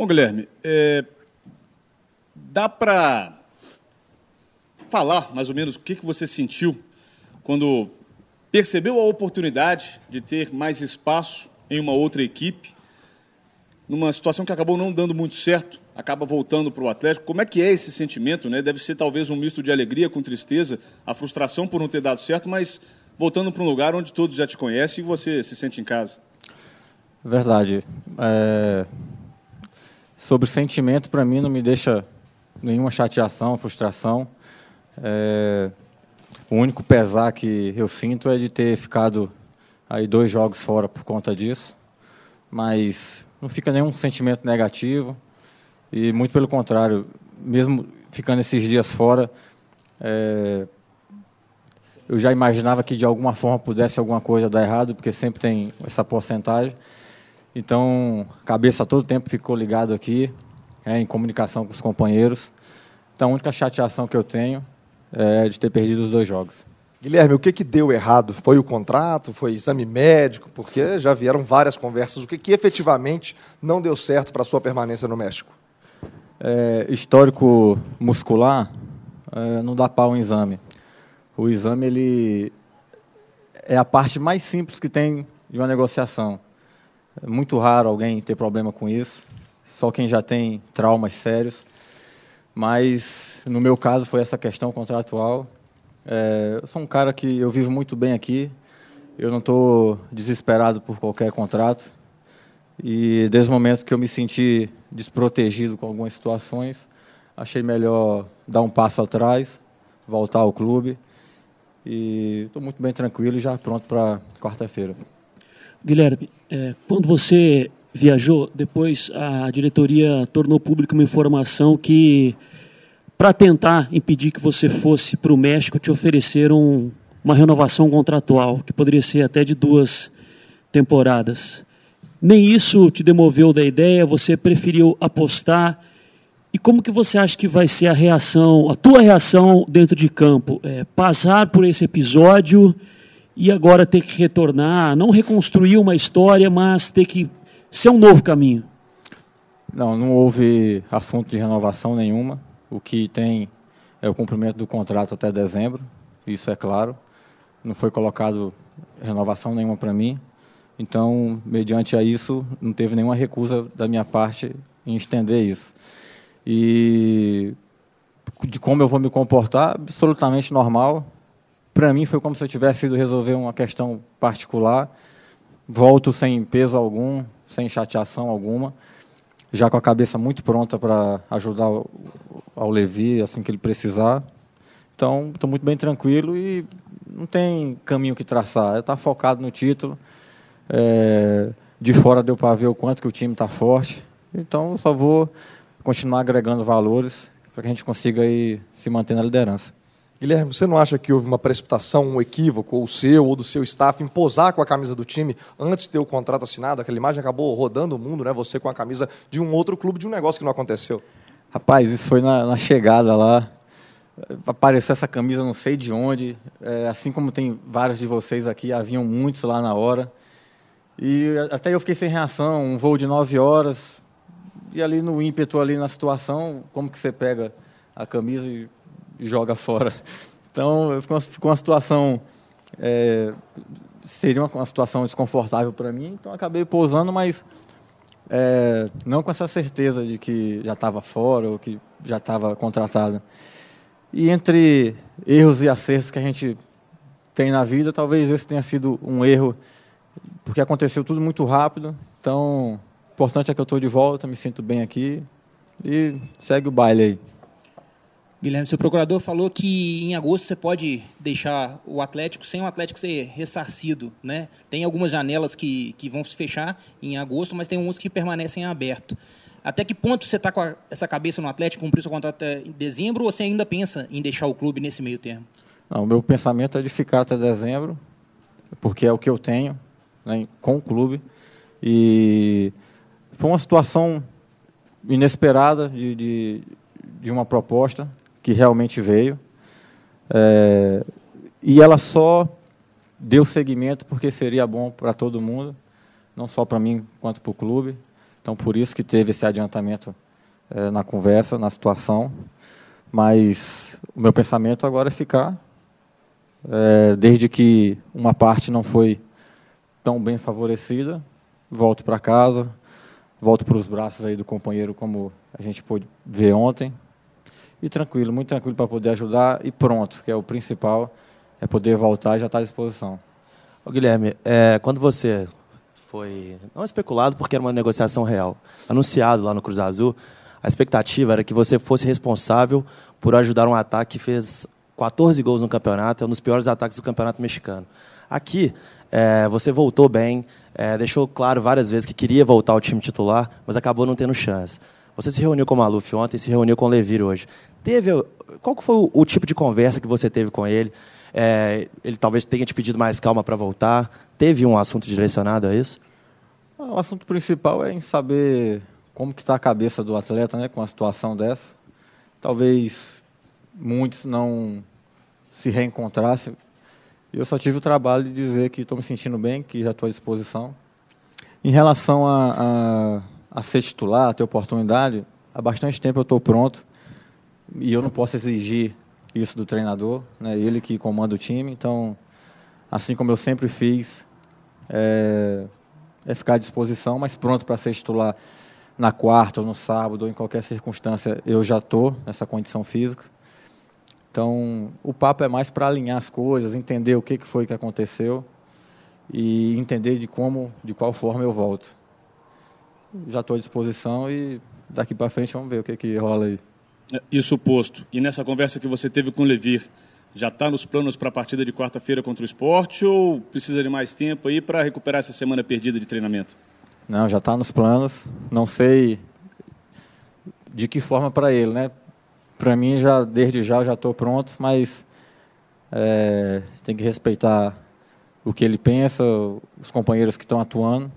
Bom, Guilherme, é, dá para falar mais ou menos o que, que você sentiu quando percebeu a oportunidade de ter mais espaço em uma outra equipe, numa situação que acabou não dando muito certo, acaba voltando para o Atlético. Como é que é esse sentimento? Né? Deve ser talvez um misto de alegria com tristeza, a frustração por não ter dado certo, mas voltando para um lugar onde todos já te conhecem e você se sente em casa. Verdade. É sobre sentimento, para mim, não me deixa nenhuma chateação, frustração. É... O único pesar que eu sinto é de ter ficado aí dois jogos fora por conta disso, mas não fica nenhum sentimento negativo e muito pelo contrário, mesmo ficando esses dias fora, é... eu já imaginava que de alguma forma pudesse alguma coisa dar errado, porque sempre tem essa porcentagem. Então, cabeça todo tempo ficou ligado aqui, é, em comunicação com os companheiros. Então, a única chateação que eu tenho é de ter perdido os dois jogos. Guilherme, o que, que deu errado? Foi o contrato? Foi exame médico? Porque já vieram várias conversas. O que, que efetivamente não deu certo para a sua permanência no México? É, histórico muscular é, não dá pau um exame. O exame ele é a parte mais simples que tem de uma negociação. É muito raro alguém ter problema com isso, só quem já tem traumas sérios. Mas no meu caso foi essa questão contratual. É, eu sou um cara que eu vivo muito bem aqui. Eu não estou desesperado por qualquer contrato. E desde o momento que eu me senti desprotegido com algumas situações, achei melhor dar um passo atrás, voltar ao clube. E estou muito bem tranquilo e já pronto para quarta-feira. Guilherme, é, quando você viajou, depois a diretoria tornou pública uma informação que, para tentar impedir que você fosse para o México, te ofereceram uma renovação contratual, que poderia ser até de duas temporadas. Nem isso te demoveu da ideia, você preferiu apostar. E como que você acha que vai ser a reação, a tua reação dentro de campo? É, passar por esse episódio e agora ter que retornar, não reconstruir uma história, mas ter que ser um novo caminho? Não, não houve assunto de renovação nenhuma. O que tem é o cumprimento do contrato até dezembro, isso é claro. Não foi colocado renovação nenhuma para mim. Então, mediante a isso, não teve nenhuma recusa da minha parte em estender isso. E de como eu vou me comportar, absolutamente normal para mim foi como se eu tivesse ido resolver uma questão particular. Volto sem peso algum, sem chateação alguma, já com a cabeça muito pronta para ajudar ao Levi assim que ele precisar. Então, estou muito bem tranquilo e não tem caminho que traçar. Está focado no título. É, de fora deu para ver o quanto que o time está forte. Então, eu só vou continuar agregando valores para que a gente consiga aí se manter na liderança. Guilherme, você não acha que houve uma precipitação, um equívoco, ou seu ou do seu staff, em posar com a camisa do time antes de ter o contrato assinado? Aquela imagem acabou rodando o mundo, né? Você com a camisa de um outro clube, de um negócio que não aconteceu. Rapaz, isso foi na, na chegada lá. Apareceu essa camisa, não sei de onde. É, assim como tem vários de vocês aqui, haviam muitos lá na hora. E até eu fiquei sem reação, um voo de nove horas. E ali no ímpeto, ali na situação, como que você pega a camisa e joga fora. Então, ficou uma situação. É, seria uma, uma, situação desconfortável para mim, então acabei pousando, mas é, não com essa certeza de que já estava fora ou que já estava contratada. E entre erros e acertos que a gente tem na vida, talvez esse tenha sido um erro, porque aconteceu tudo muito rápido. Então, o importante é que eu estou de volta, me sinto bem aqui e segue o baile aí. Guilherme, seu procurador falou que em agosto você pode deixar o Atlético sem o Atlético ser ressarcido, né? Tem algumas janelas que, que vão se fechar em agosto, mas tem uns que permanecem aberto. Até que ponto você está com a, essa cabeça no Atlético, cumprir seu contrato até dezembro, ou você ainda pensa em deixar o clube nesse meio termo? Não, o meu pensamento é de ficar até dezembro, porque é o que eu tenho né, com o clube. E foi uma situação inesperada de, de, de uma proposta que realmente veio. É, e ela só deu seguimento porque seria bom para todo mundo, não só para mim quanto para o clube. Então, por isso que teve esse adiantamento é, na conversa, na situação. Mas o meu pensamento agora é ficar, é, desde que uma parte não foi tão bem favorecida, volto para casa, volto para os braços aí do companheiro, como a gente pôde ver ontem, e tranquilo, muito tranquilo para poder ajudar e pronto, que é o principal, é poder voltar e já estar tá à disposição. Ô, Guilherme, é, quando você foi, não especulado porque era uma negociação real, anunciado lá no Cruz Azul, a expectativa era que você fosse responsável por ajudar um ataque que fez 14 gols no campeonato, é um dos piores ataques do campeonato mexicano. Aqui, é, você voltou bem, é, deixou claro várias vezes que queria voltar ao time titular, mas acabou não tendo chance. Você se reuniu com o Maluf ontem, se reuniu com o Levir hoje. Teve, eh, qual foi o, o tipo de conversa que você teve com ele? É, ele talvez tenha te pedido mais calma para voltar. Teve um assunto direcionado a isso? Ah, o assunto principal é em saber como que está a cabeça do atleta, né, com a situação dessa. Talvez muitos não se reencontrassem. Eu só tive o trabalho de dizer que estou me sentindo bem, que já estou à disposição. Em relação a, a, a ser titular, a ter oportunidade, há bastante tempo eu estou pronto e eu não posso exigir isso do treinador, né? Ele que comanda o time, então assim como eu sempre fiz, é, é ficar à disposição, mas pronto para ser titular na quarta ou no sábado ou em qualquer circunstância, eu já tô nessa condição física. Então, o papo é mais para alinhar as coisas, entender o que, que foi que aconteceu e entender de como, de qual forma eu volto. Já estou à disposição e daqui para frente vamos ver o que, que rola aí isso posto, e nessa conversa que você teve com o Levir, já está nos planos para a partida de quarta-feira contra o esporte ou precisa de mais tempo aí para recuperar essa semana perdida de treinamento? Não, já está nos planos. Não sei de que forma para ele, né? Para mim, já desde já já estou pronto, mas é, tem que respeitar o que ele pensa, os companheiros que estão atuando.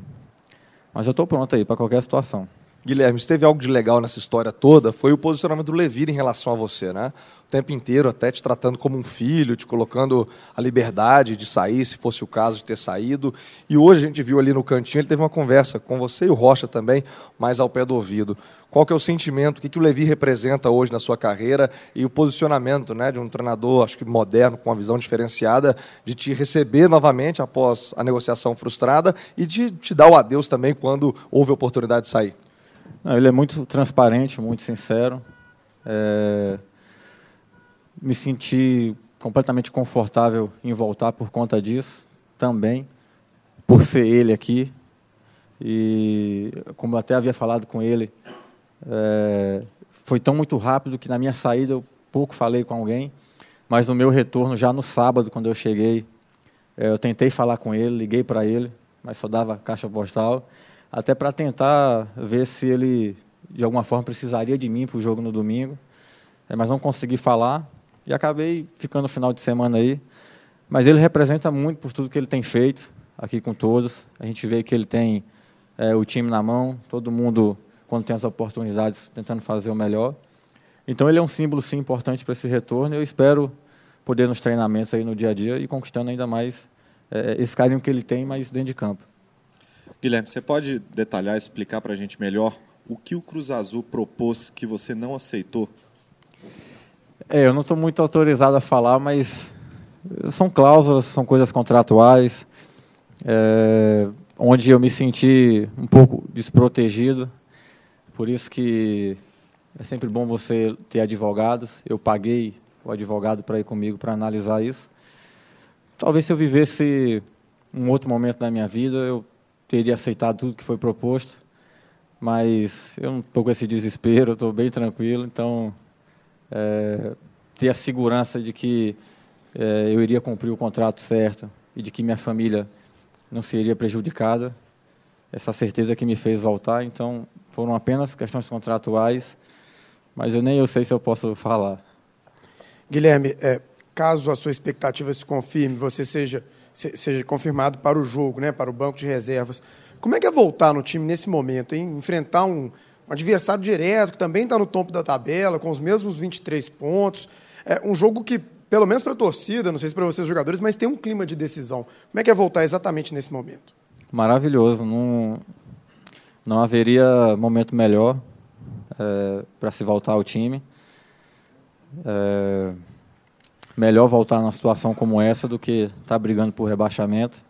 Mas eu estou pronto aí para qualquer situação. Guilherme, se teve algo de legal nessa história toda, foi o posicionamento do Levir em relação a você, né? O tempo inteiro até te tratando como um filho, te colocando a liberdade de sair, se fosse o caso de ter saído. E hoje a gente viu ali no cantinho, ele teve uma conversa com você e o Rocha também, mais ao pé do ouvido. Qual que é o sentimento, o que, que o Levi representa hoje na sua carreira e o posicionamento né, de um treinador, acho que moderno, com uma visão diferenciada, de te receber novamente após a negociação frustrada e de te dar o adeus também quando houve a oportunidade de sair? Não, ele é muito transparente, muito sincero. É, me senti completamente confortável em voltar por conta disso, também, por ser ele aqui. E, como até havia falado com ele, é, foi tão muito rápido que na minha saída eu pouco falei com alguém, mas no meu retorno, já no sábado, quando eu cheguei, é, eu tentei falar com ele, liguei para ele, mas só dava caixa postal até para tentar ver se ele, de alguma forma, precisaria de mim para o jogo no domingo. É, mas não consegui falar e acabei ficando o final de semana aí. Mas ele representa muito por tudo que ele tem feito aqui com todos. A gente vê que ele tem é, o time na mão, todo mundo, quando tem as oportunidades, tentando fazer o melhor. Então ele é um símbolo, sim, importante para esse retorno. Eu espero poder nos treinamentos aí no dia a dia e conquistando ainda mais é, esse carinho que ele tem, mas dentro de campo. Guilherme, você pode detalhar, explicar para a gente melhor o que o Cruz Azul propôs que você não aceitou? É, eu não estou muito autorizado a falar, mas são cláusulas, são coisas contratuais, é, onde eu me senti um pouco desprotegido. Por isso que é sempre bom você ter advogados. Eu paguei o advogado para ir comigo para analisar isso. Talvez se eu vivesse um outro momento da minha vida, eu teria aceitado tudo que foi proposto, mas eu não estou com esse desespero, estou bem tranquilo, então é, ter a segurança de que é, eu iria cumprir o contrato certo e de que minha família não seria prejudicada, essa certeza que me fez voltar, então foram apenas questões contratuais, mas eu nem eu sei se eu posso falar. Guilherme, é, caso a sua expectativa se confirme, você seja seja confirmado para o jogo, né, para o banco de reservas. Como é que é voltar no time nesse momento, hein? Enfrentar um, um adversário direto, que também está no topo da tabela, com os mesmos 23 pontos. É um jogo que, pelo menos para a torcida, não sei se para vocês jogadores, mas tem um clima de decisão. Como é que é voltar exatamente nesse momento? Maravilhoso. Não, não haveria momento melhor é, para se voltar ao time. É, melhor voltar numa situação como essa do que estar tá brigando por rebaixamento.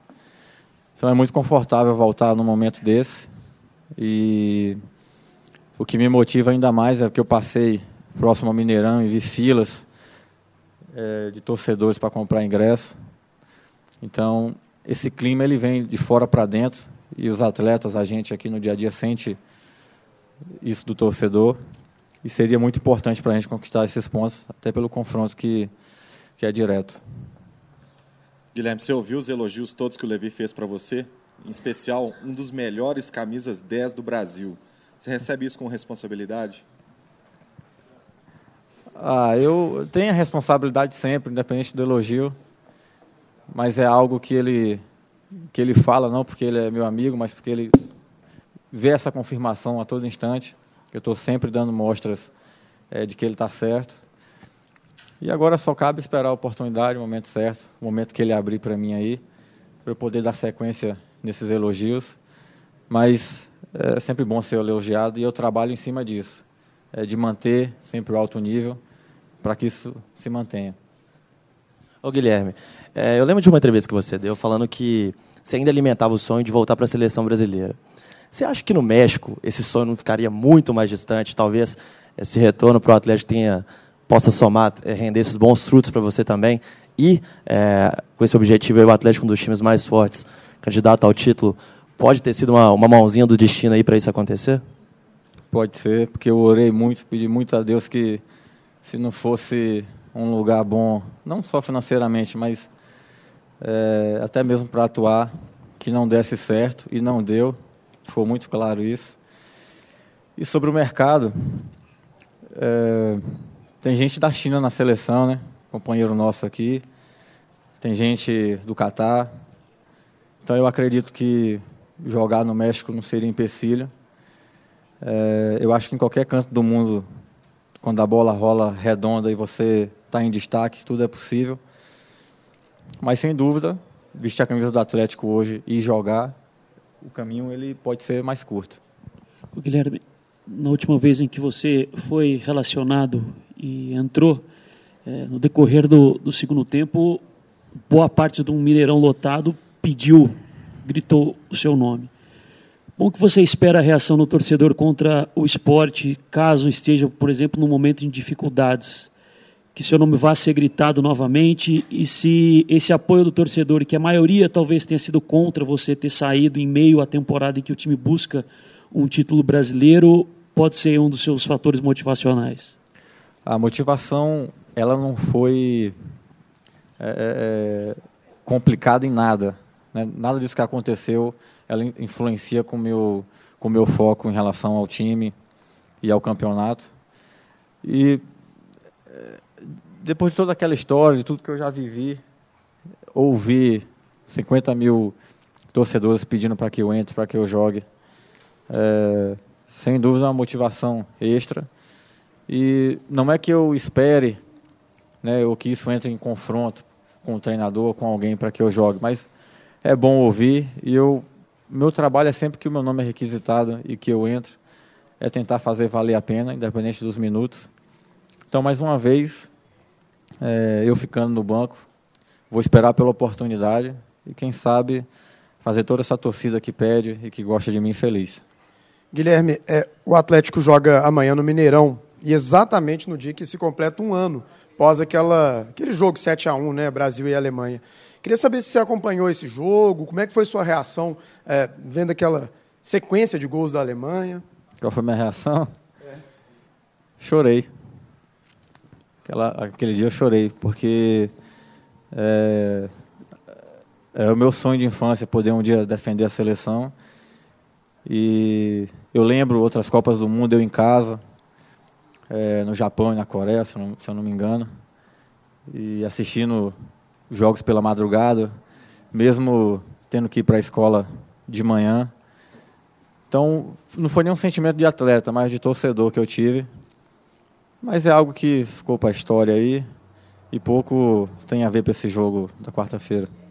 Então é muito confortável voltar num momento desse. E o que me motiva ainda mais é que eu passei próximo ao Mineirão e vi filas é, de torcedores para comprar ingresso. Então esse clima ele vem de fora para dentro e os atletas, a gente aqui no dia a dia sente isso do torcedor e seria muito importante para a gente conquistar esses pontos, até pelo confronto que que é direto. Guilherme, você ouviu os elogios todos que o Levi fez para você? Em especial, um dos melhores camisas 10 do Brasil. Você recebe isso com responsabilidade? Ah, eu tenho a responsabilidade sempre, independente do elogio. Mas é algo que ele que ele fala não porque ele é meu amigo, mas porque ele vê essa confirmação a todo instante. Eu estou sempre dando mostras é, de que ele está certo. E agora só cabe esperar a oportunidade, o momento certo, o momento que ele abrir para mim aí, para eu poder dar sequência nesses elogios. Mas é sempre bom ser elogiado e eu trabalho em cima disso, é de manter sempre o alto nível para que isso se mantenha. Ô Guilherme, é, eu lembro de uma entrevista que você deu falando que você ainda alimentava o sonho de voltar para a seleção brasileira. Você acha que no México esse sonho não ficaria muito mais distante? Talvez esse retorno para o Atlético tenha possa somar, eh, render esses bons frutos para você também. E é, com esse objetivo, o Atlético, um dos times mais fortes, candidato ao título, pode ter sido uma, uma mãozinha do destino aí para isso acontecer? Pode ser, porque eu orei muito, pedi muito a Deus que se não fosse um lugar bom, não só financeiramente, mas é, até mesmo para atuar, que não desse certo e não deu, foi muito claro isso. E sobre o mercado, é, tem gente da China na seleção, né? Companheiro nosso aqui. Tem gente do Catar. Então eu acredito que jogar no México não seria empecilho. É, eu acho que em qualquer canto do mundo, quando a bola rola redonda e você está em destaque, tudo é possível. Mas sem dúvida, vestir a camisa do Atlético hoje e jogar, o caminho ele pode ser mais curto. Guilherme, na última vez em que você foi relacionado e entrou. É, no decorrer do, do, segundo tempo, boa parte do Mineirão lotado pediu, gritou o seu nome. O que você espera a reação do torcedor contra o esporte, caso esteja, por exemplo, num momento de dificuldades? Que seu nome vá ser gritado novamente e se esse apoio do torcedor, que a maioria talvez tenha sido contra você ter saído em meio à temporada em que o time busca um título brasileiro, pode ser um dos seus fatores motivacionais? a motivação ela não foi é, é, é, complicada em nada. Né? Nada disso que aconteceu ela influencia com meu, o com meu foco em relação ao time e ao campeonato. E é, depois de toda aquela história, de tudo que eu já vivi, ouvir 50 mil torcedores pedindo para que eu entre, para que eu jogue, é, sem dúvida uma motivação extra. E não é que eu espere, né, ou que isso entre em confronto com o treinador, com alguém para que eu jogue, mas é bom ouvir e eu meu trabalho é sempre que o meu nome é requisitado e que eu entro é tentar fazer valer a pena, independente dos minutos. Então, mais uma vez, é, eu ficando no banco, vou esperar pela oportunidade e quem sabe fazer toda essa torcida que pede e que gosta de mim feliz. Guilherme, é, o Atlético joga amanhã no Mineirão e exatamente no dia que se completa um ano após aquela, aquele jogo 7 a 1 né, Brasil e Alemanha. Queria saber se você acompanhou esse jogo, como é que foi sua reação é, vendo aquela sequência de gols da Alemanha. Qual foi minha reação? É. Chorei. Aquela, aquele dia eu chorei, porque é, é o meu sonho de infância poder um dia defender a seleção. E eu lembro outras Copas do Mundo, eu em casa, é, no Japão e na Coreia, se, não, se eu não me engano, e assistindo jogos pela madrugada, mesmo tendo que ir para a escola de manhã. Então, não foi nenhum sentimento de atleta, mas de torcedor que eu tive. Mas é algo que ficou para a história aí e pouco tem a ver para esse jogo da quarta-feira.